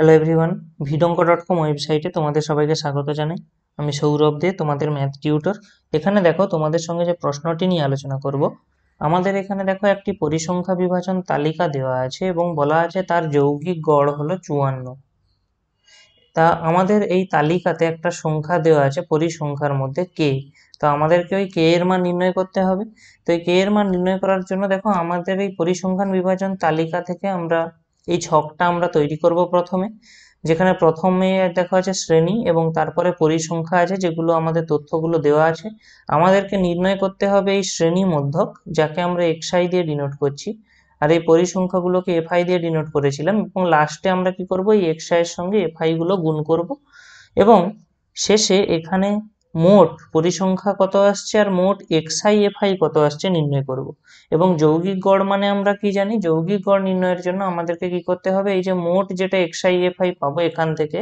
hello everyone ভিডঙ্ক dot com ওয়েবসাইটে তোমাদের সবাইকে স্বাগত জানাই আমি সৌরভ দে তোমাদের ম্যাথ টিউটর এখানে দেখো তোমাদের সঙ্গে যে প্রশ্নটি নিয়ে আলোচনা করব আমাদের এখানে দেখো একটি পরিসংখ্যা বিভাজন তালিকা দেওয়া আছে এবং বলা আছে তার যৌগিক গড় হলো চুয়ান্ন তা আমাদের এই তালিকাতে একটা সংখ্যা দেওয়া আছে পরিসংখ্যার মধ্যে কে তো আমাদেরকে ওই কে এর মান নির্ণয় করতে হবে তো এই কে এর মান নির্ণয় করার জন্য দেখো আমাদের এই পরিসংখ্যান বিভাজন তালিকা থেকে আমরা এই ছকটা আমরা তৈরি করব প্রথমে যেখানে প্রথমে দেখা আছে শ্রেণী এবং তারপরে পরিসংখ্যা আছে যেগুলো আমাদের তথ্যগুলো দেওয়া আছে আমাদেরকে নির্ণয় করতে হবে এই শ্রেণী মধ্যক যাকে আমরা এক্সআই দিয়ে ডিনোট করছি আর এই পরিসংখ্যাগুলোকে এফআই দিয়ে ডিনোট করেছিলাম এবং লাস্টে আমরা কি করব এই এক্সআই এর সঙ্গে এফআইগুলো গুণ করব এবং শেষে এখানে মোট পরিসংখ্যা কত আসছে আর মোট এক্সআই এফআই কত আসছে নির্ণয় করব এবং যৌগিক গড় মানে আমরা কি জানি যৌগিক গড় নির্ণয়ের জন্য আমাদেরকে কি করতে হবে এই যে মোট যেটা এক্সআই এফআই পাবো এখান থেকে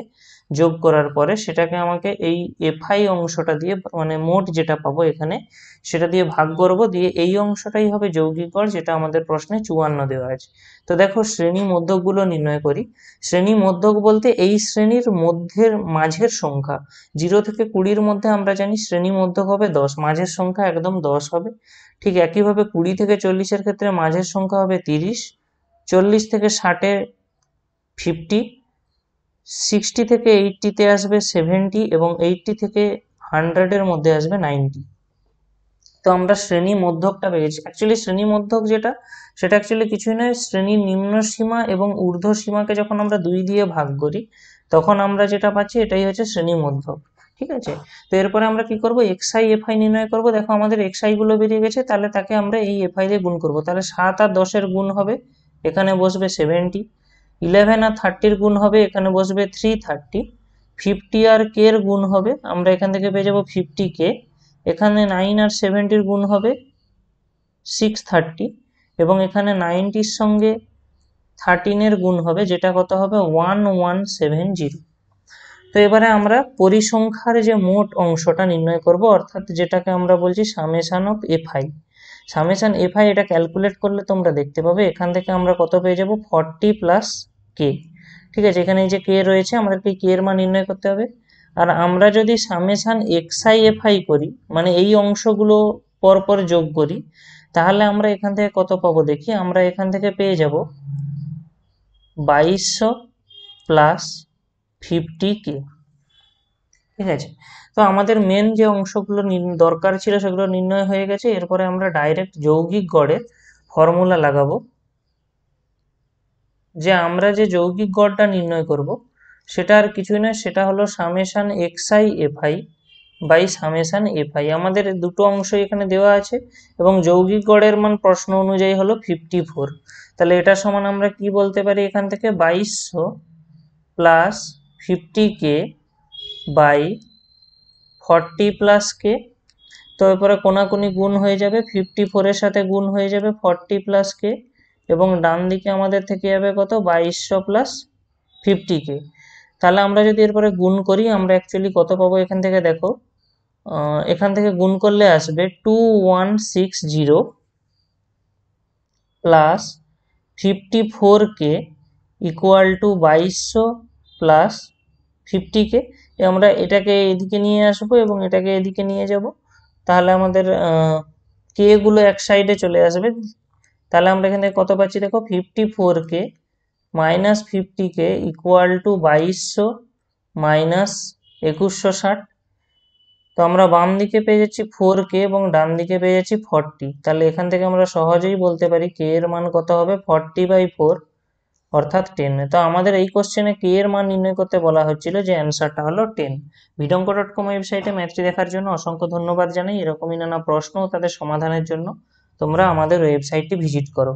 যোগ করার পরে সেটাকে আমাকে এই এফআই অংশটা দিয়ে মানে মোট যেটা পাবো এখানে সেটা দিয়ে ভাগ করব দিয়ে এই অংশটাই হবে যৌগিক গড় যেটা আমাদের প্রশ্নে চুয়ান্ন দেওয়া আছে তো দেখো শ্রেণী মধ্যকগুলো নির্ণয় করি শ্রেণী মধ্যক বলতে এই শ্রেণীর মধ্যের মাঝের সংখ্যা জিরো থেকে কুড়ির মধ্যে আমরা জানি শ্রেণী মধ্যক হবে দশ মাঝের সংখ্যা একদম দশ হবে ঠিক একইভাবে কুড়ি থেকে চল্লিশের ক্ষেত্রে মাঝের সংখ্যা হবে তিরিশ চল্লিশ থেকে ষাটে ফিফটি সিক্সটি থেকে এইটটিতে আসবে সেভেন্টি এবং এইটটি থেকে হান্ড্রেডের মধ্যে আসবে নাইনটি তো আমরা শ্রেণী মধ্যকটা পেয়েছি অ্যাকচুয়ালি শ্রেণী মধ্যক যেটা সেটা অ্যাকচুয়ালি কিছুই নয় শ্রেণীর নিম্ন সীমা এবং ঊর্ধ্ব সীমাকে যখন আমরা দুই দিয়ে ভাগ করি তখন আমরা যেটা পাচ্ছি এটাই হচ্ছে শ্রেণী মধ্যক ঠিক আছে তো এরপরে আমরা কি করবো এক্সআই এফআই এফ আই নির্ণয় করব দেখো আমাদের এক্স গুলো বেরিয়ে গেছে তাহলে তাকে আমরা এই এফ আই দিয়ে গুণ করব তাহলে সাত আর দশের গুণ হবে এখানে বসবে সেভেন্টি ইলেভেন আর থার্টির গুণ হবে এখানে বসবে থ্রি থার্টি ফিফটি আর কে এর গুণ হবে আমরা এখান থেকে পেয়ে যাবো ফিফটি কে এখানে নাইন আর সেভেন্টির গুণ হবে সিক্স থার্টি এবং এখানে নাইনটির সঙ্গে থার্টিনের গুণ হবে যেটা কত হবে ওয়ান ওয়ান সেভেন জিরো তো এবারে আমরা পরিসংখ্যার যে মোট অংশটা নির্ণয় করব অর্থাৎ যেটাকে আমরা বলছি summation of F I summation F I এটা ক্যালকুলেট করলে তোমরা দেখতে পাবে এখান থেকে আমরা কত পেয়ে যাবো ফর্টি প্লাস কে ঠিক আছে এখানে এই যে কে রয়েছে আমাদেরকে কে এর মান নির্ণয় করতে হবে আর আমরা যদি সামেশান এক্সআই এফআই করি মানে এই অংশগুলো পরপর যোগ করি তাহলে আমরা এখান থেকে কত পাবো দেখি আমরা এখান থেকে পেয়ে যাব বাইশশো প্লাস ফিফটি কে ঠিক আছে তো আমাদের মেন যে অংশগুলো দরকার ছিল সেগুলো নির্ণয় হয়ে গেছে এরপরে আমরা ডাইরেক্ট যৌগিক গড়ের ফর্মুলা লাগাবো যে আমরা যে যৌগিক গড়টা নির্ণয় করব সেটা আর কিছুই নয় সেটা হলো summation X I F I by summation F I আমাদের দুটো অংশ এখানে দেওয়া আছে এবং যৌগিক গড়ের মান প্রশ্ন অনুযায়ী হলো ফিফটি ফোর তাহলে এটা সমান আমরা কি বলতে পারি এখান থেকে বাইশশো plus fifty K by forty plus K তো এরপরে কোনাকুনি গুণ হয়ে যাবে ফিফটি ফোরের সাথে গুণ হয়ে যাবে ফর্টি প্লাস কে এবং ডান দিকে আমাদের থেকে যাবে কত বাইশশো প্লাস ফিফটি কে তাহলে আমরা যদি এরপরে গুণ করি আমরা অ্যাকচুয়ালি কত পাবো এখান থেকে দেখো এখান থেকে গুণ করলে আসবে two one six zero plus fifty four K equal to বাইশশো প্লাস ফিফটি কে আমরা এটাকে এদিকে নিয়ে আসবো এবং এটাকে এদিকে নিয়ে যাব তাহলে আমাদের কেগুলো এক সাইডে চলে আসবে তাহলে আমরা এখান থেকে কত পাচ্ছি দেখো fifty four K minus fifty K equal to বাইশশো মাইনাস একুশশো ষাট তো আমরা বাম দিকে পেয়ে যাচ্ছি ফোর কে এবং ডান দিকে পেয়ে যাচ্ছি ফর্টি তাহলে এখান থেকে আমরা সহজেই বলতে পারি কে এর মান কত হবে ফর্টি বাই ফোর অর্থাৎ টেন তো আমাদের এই কোশ্চেনে কে এর মান নির্ণয় করতে বলা হচ্ছিল যে অ্যান্সারটা হলো টেন বিডঙ্ক ডট কম ওয়েবসাইটে ম্যাথটি দেখার জন্য অসংখ্য ধন্যবাদ জানাই এরকমই নানা প্রশ্ন তাদের সমাধানের জন্য তোমরা আমাদের ওয়েবসাইটটি ভিজিট করো